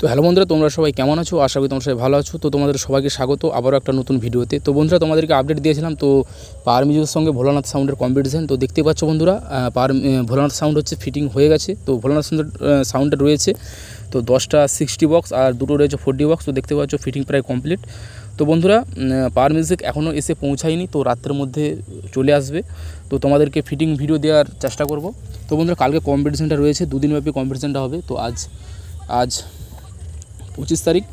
তো হ্যালো বন্ধুরা তোমরা সবাই কেমন আছো আশা করি তোমরা সবাই ভালো আছো তো তোমাদের সবাইকে স্বাগত আবারও একটা নতুন ভিডিওতে তো বন্ধুরা তোমাদেরকে আপডেট দিয়েছিলাম তো পাওয়ার মিউজিকের সঙ্গে ভোলানাথ সাউন্ডের কম্পিটিশান তো দেখতে পাচ্ছ বন্ধুরা পাওয়ার ভোলানাথ সাউন্ড হচ্ছে ফিটিং হয়ে গেছে তো ভোলানাথ সাউন্ডের সাউন্ডটা রয়েছে তো দশটা সিক্সটি বক্স আর দুটো রয়েছে ফোরটি বক্স তো দেখতে পাচ্ছ ফিটিং প্রায় কমপ্লিট তো বন্ধুরা পাওয়ার মিউজিক এখনও এসে পৌঁছায়নি তো রাত্রের মধ্যে চলে আসবে তো তোমাদেরকে ফিটিং ভিডিও দেওয়ার চেষ্টা করব তো বন্ধুরা কালকে কম্পিটিশানটা রয়েছে দুদিনব্যাপী কম্পিটিশানটা হবে তো আজ আজ পঁচিশ তারিখ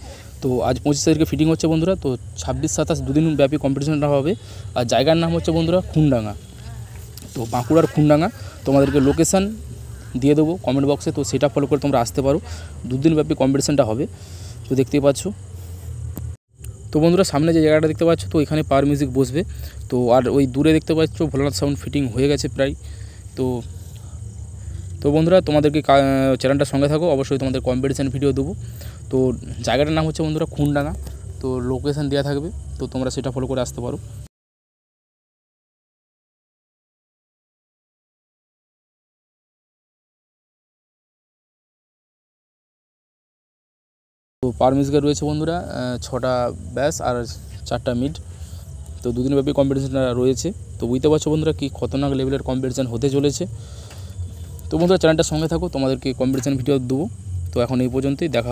তো আজ পঁচিশ তারিখে ফিটিং হচ্ছে বন্ধুরা তো ছাব্বিশ সাতাশ দুদিন ব্যাপী কম্পিটিশনটা হবে আর জায়গার নাম হচ্ছে বন্ধুরা খুনডাঙ্গা তো বাঁকুড়ার খুনডাঙ্গা তোমাদেরকে লোকেশান দিয়ে দেবো কমেন্ট বক্সে তো সেটা ফলো করে তোমরা আসতে পারো দুদিন ব্যাপী কম্পিটিশনটা হবে তো দেখতেই পাচ্ছ তো বন্ধুরা সামনে যে জায়গাটা দেখতে পাচ্ছ তো এখানে পার মিউজিক বসবে তো আর ওই দূরে দেখতে পাচ্ছ ভোলানাথ সাউন্ড ফিটিং হয়ে গেছে প্রায় তো তো বন্ধুরা তোমাদেরকে চ্যানেলটার সঙ্গে থাকো অবশ্যই তোমাদের কম্পিটিশান ভিডিও দেবো তো জায়গাটার নাম হচ্ছে বন্ধুরা খুনডাঙা তো লোকেশান দেওয়া থাকবে তো তোমরা সেটা ফলো করে আসতে পারো তো পারমিসগা রয়েছে বন্ধুরা ছটা ব্যাস আর চারটা মিড তো দুদিন ব্যাপী কম্পিটিশানটা রয়েছে তো বুঝতে পারছো বন্ধুরা কি খতরনাক লেভেলের কম্পিটিশান হতে চলেছে তো বন্ধুরা চ্যানেলটার সঙ্গে থাকো তোমাদেরকে কম্পিটিশান ভিডিও দেবো তো এখন এই পর্যন্তই দেখা